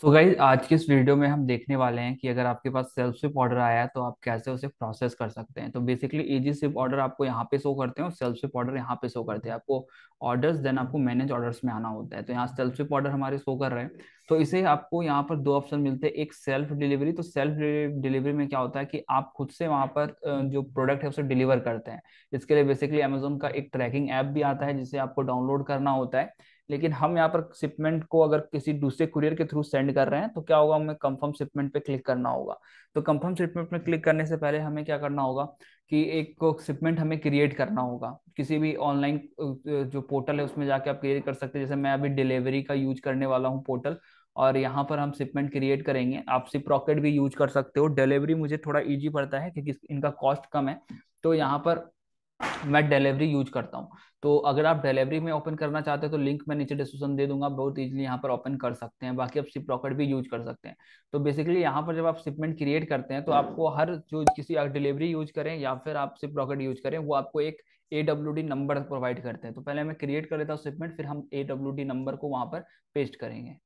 So guys आज के इस वीडियो में हम देखने वाले हैं कि अगर आपके पास सेल्फ स्विप ऑर्डर आया है तो आप कैसे उसे प्रोसेस कर सकते हैं तो बेसिकली ईजी स्विप ऑर्डर आपको यहाँ पे शो करते हैं और सेल्फ स्विप ऑर्डर यहाँ पे शो करते हैं आपको ऑर्डर्स देन आपको मैनेज ऑर्डर्स में आना होता है तो यहाँ सेल्फ स्विप ऑर्डर हमारे शो कर रहे हैं तो इसे आपको यहाँ पर दो ऑप्शन मिलते हैं एक सेल्फ डिलीवरी तो सेल्फ डिलीवरी में क्या होता है कि आप खुद से वहां पर हम्म। जो प्रोडक्ट है उसे डिलीवर करते हैं इसके लिए बेसिकली अमेजोन का एक ट्रैकिंग ऐप भी आता है जिसे आपको डाउनलोड करना होता है लेकिन हम यहाँ पर शिपमेंट को अगर किसी दूसरे कुरियर के थ्रू सेंड कर रहे हैं तो क्या होगा हमें कंफर्म शिपमेंट पे क्लिक करना होगा तो कंफर्म शिपमेंट में क्लिक करने से पहले हमें क्या करना होगा कि एक को शिपमेंट हमें क्रिएट करना होगा किसी भी ऑनलाइन जो पोर्टल है उसमें जाके आप क्रिएट कर सकते हैं जैसे मैं अभी डिलीवरी का यूज करने वाला हूँ पोर्टल और यहाँ पर हम शिपमेंट क्रिएट करेंगे आप सिप रॉकेट भी यूज कर सकते हो डिलीवरी मुझे थोड़ा इजी पड़ता है क्योंकि इनका कॉस्ट कम है तो यहाँ पर मैं डिलीवरी यूज करता हूँ तो अगर आप डिलीवरी में ओपन करना चाहते हो तो लिंक मैं नीचे डिस्क्रिप्शन दे दूंगा बहुत ईजिली यहाँ पर ओपन कर सकते हैं बाकी आप सिप रॉकेट भी यूज कर सकते हैं तो बेसिकली यहाँ पर जब आप शिपमेंट क्रिएट करते हैं तो आपको हर जो किसी डिलीवरी यूज करें या फिर आप सिप रॉकेट यूज करें वो आपको एक A W D number provide करते हैं तो पहले मैं क्रिएट कर लेता हूँ शिपमेंट फिर हम ए डब्ल्यू डी नंबर को वहाँ पर पेस्ट करेंगे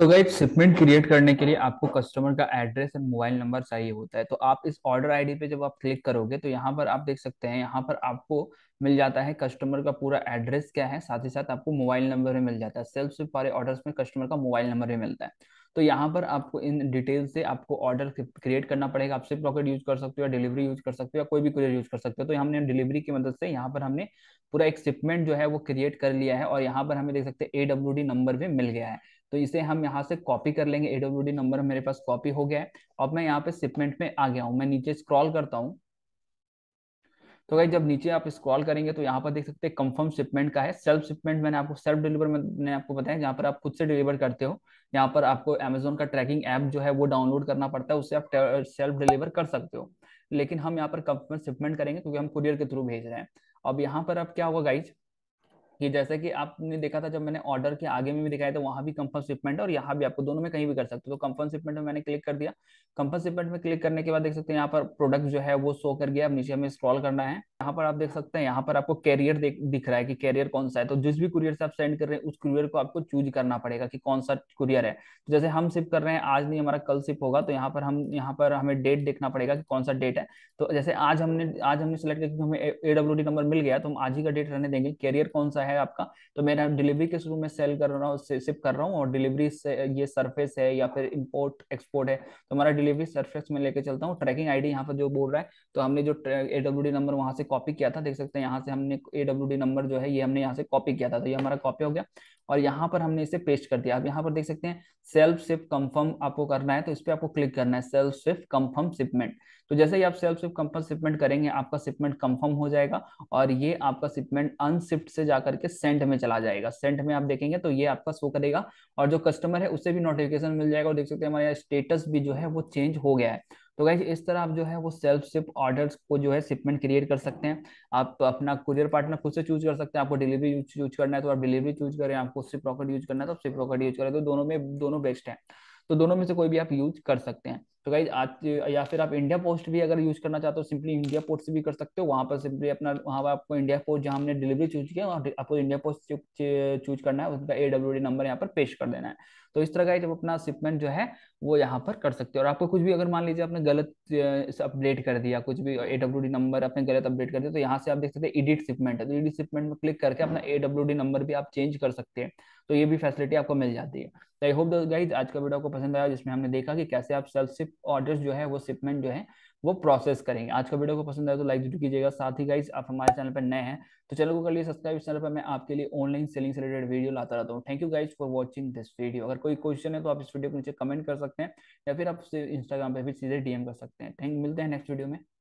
सो गाइस शिपमेंट क्रिएट करने के लिए आपको कस्टमर का एड्रेस एंड मोबाइल नंबर चाहिए होता है तो आप इस ऑर्डर आईडी पे जब आप क्लिक करोगे तो यहाँ पर आप देख सकते हैं यहाँ पर आपको मिल जाता है कस्टमर का पूरा एड्रेस क्या है साथ ही साथ आपको मोबाइल नंबर भी मिल जाता है सेल्फ सिर्फ वाले ऑर्डर में कस्टमर का मोबाइल नंबर भी मिलता है तो यहाँ पर आपको इन डिटेल से आपको ऑर्डर क्रिएट करना पड़ेगा आप सिर्फ रॉकेट यूज कर सकते हो या डिलीवरी यूज कर सकते हो या कोई भी कुरियर यूज कर सकते हो तो हमने डिलीवरी की मदद से यहाँ पर हमने पूरा एक शिपमेंट जो है वो क्रिएट कर लिया है और यहाँ पर हमें देख सकते हैं ए नंबर भी मिल गया है तो इसे हम यहाँ से कॉपी कर लेंगे एडब्ल्यू नंबर मेरे पास कॉपी हो गया है अब मैं यहाँ पे सिपमेंट में आ गया हूँ मैं नीचे स्क्रॉल करता हूँ तो भाई जब नीचे आप स्क्रॉल करेंगे तो यहाँ पर देख सकते हैं कंफर्म शिपमेंट का है सेल्फ शिपमेंट मैंने आपको सेल्फ डिलीवर मैंने आपको बताया जहाँ पर आप खुद से डिलीवर करते हो यहाँ पर आपको अमेजोन का ट्रैकिंग ऐप जो है वो डाउनलोड करना पड़ता है उससे आप सेल्फ डिलीवर कर सकते हो लेकिन हम यहाँ पर कंफर्म शिपमेंट करेंगे क्योंकि हम कुरियर के थ्रू भेज रहे हैं अब यहाँ पर आप क्या होगा गाइज ये जैसे कि आपने देखा था जब मैंने ऑर्डर के आगे में भी दिखाया था वहां भी कंफर्म शिपमेंट और यहाँ भी आपको दोनों में कहीं भी कर सकते हो तो कंफर्म शिपमेंट में मैंने क्लिक कर दिया कंफर्म शिपमेंट में क्लिक करने के बाद देख सकते हैं यहाँ पर प्रोडक्ट जो है वो शो कर गया अब नीचे हमें स्क्रॉल करना है यहाँ पर आप देख सकते हैं यहाँ पर आपको कैरियर दिख रहा है कि कैरियर कौन सा है तो जिस भी कुरियर से आप सेंड कर रहे हैं उस कुरियर को आपको चूज करना पड़ेगा कि कौन सा कुरियर है तो जैसे हम शिप कर रहे हैं आज नहीं हमारा कल शिप होगा तो यहाँ पर हम यहाँ पर हमें डेट देखना पड़ेगा कि कौन सा डेट है तो जैसे आज हमने आज हमने सेलेक्ट किया हमें ए डी नंबर मिल गया तो हम आज ही का डेट रहने देंगे कैरियर कौन सा है है आपका तो मेरा डिलीवरी के थ्रू में सेल कर रहा हूँ सिप कर रहा हूँ और डिलीवरी से ये सरफेस है या फिर इम्पोर्ट एक्सपोर्ट है तो हमारा डिलीवरी सरफेस में लेके चलता हूँ ट्रैकिंग आईडी यहाँ पर जो बोल रहा है तो हमने जो ए डब्ल्यू डी नंबर वहाँ से कॉपी किया था देख सकते हैं यहाँ से हमने ए डब्ल्यू डी नंबर जो है ये हमने यहाँ से कॉपी किया था तो ये हमारा कॉपी हो गया और यहाँ पर हमने इसे पेस्ट कर दिया आप यहाँ पर देख सकते हैं सेल्फ सिर्फ कंफर्म आपको करना है तो इस पर आपको क्लिक करना है सेल्फ सिर्फ कंफर्म शिपमेंट तो जैसे ही आप सेल्फ शिप कंफर्म शिपमेंट करेंगे आपका शिपमेंट कंफर्म हो जाएगा और ये आपका शिपमेंट अनशिफ्ट से जाकर के सेंट में चला जाएगा सेंट में आप देखेंगे तो ये आपका शो करेगा और जो कस्टमर है उसे भी नोटिफिकेशन मिल जाएगा और देख सकते हैं हमारे स्टेटस भी जो है वो चेंज हो गया है तो गाइज इस तरह आप जो है वो सेल्फ शिप ऑर्डर्स को जो है शिपमेंट क्रिएट कर सकते हैं आप अपना कुरियर पार्टनर खुद से चूज कर सकते हैं आपको डिलीवरी चूज करना है तो आप डिलीवरी चूज करें आपको सिप रॉकेट यूज करना है तो आप सिप रॉकेट यूज करें तो दोनों में दोनों बेस्ट है तो दोनों में से कोई भी आप यूज कर सकते हैं तो गाइज आज या फिर आप इंडिया पोस्ट भी अगर यूज करना चाहते हो सिंपली इंडिया पोस्ट से भी कर सकते हो वहाँ पर सिंपली अपना वहाँ पर आपको इंडिया पोस्ट जहाँ हमने डिलीवरी चूज किया वहाँ आपको इंडिया पोस्ट चूज करना है उसका ए डब्ल्यू डी नंबर यहाँ पर पेश कर देना है तो इस तरह का जब अपना शिपमेंट जो है वो यहाँ पर कर सकते हो और आपको कुछ भी अगर मान लीजिए आपने गलत अपडेट कर दिया कुछ भी ए डब्ल्यू डी नंबर आपने गलत अपडेट कर दिया तो यहाँ से आप देख सकते हैं एडिट शिपमेंट है तो एडिट शिपमेंट में क्लिक करके अपना ए डब्ल्यू डी नंबर भी आप चेंज कर सकते हैं तो ये भी फैसिलिटी आपको मिल जाती है तो आई होप गाइज आज का वीडियो आपको पसंद आया जिसमें हमने देखा कि कैसे आप सेल्फ शिप ऑर्डर्स जो है वो शिपमेंट जो है वो प्रोसेस करेंगे आज का वीडियो को पसंद आए तो लाइक जरूर कीजिएगा साथ ही गाइज आप हमारे चैनल पर नए हैं तो चैनल को कर लिए सब्सक्राइब चैनल पर मैं आपके लिए ऑनलाइन सेलिंग से रिलेटेड वीडियो लाता रहता हूँ thank you guys for watching this video अगर कोई क्वेश्चन है तो आप इस वीडियो को नीचे कमेंट कर सकते हैं या फिर आप इंस्टाग्राम पर भी सीधे डीएम कर सकते हैं थैंक मिलते हैं नेक्स्ट वीडियो में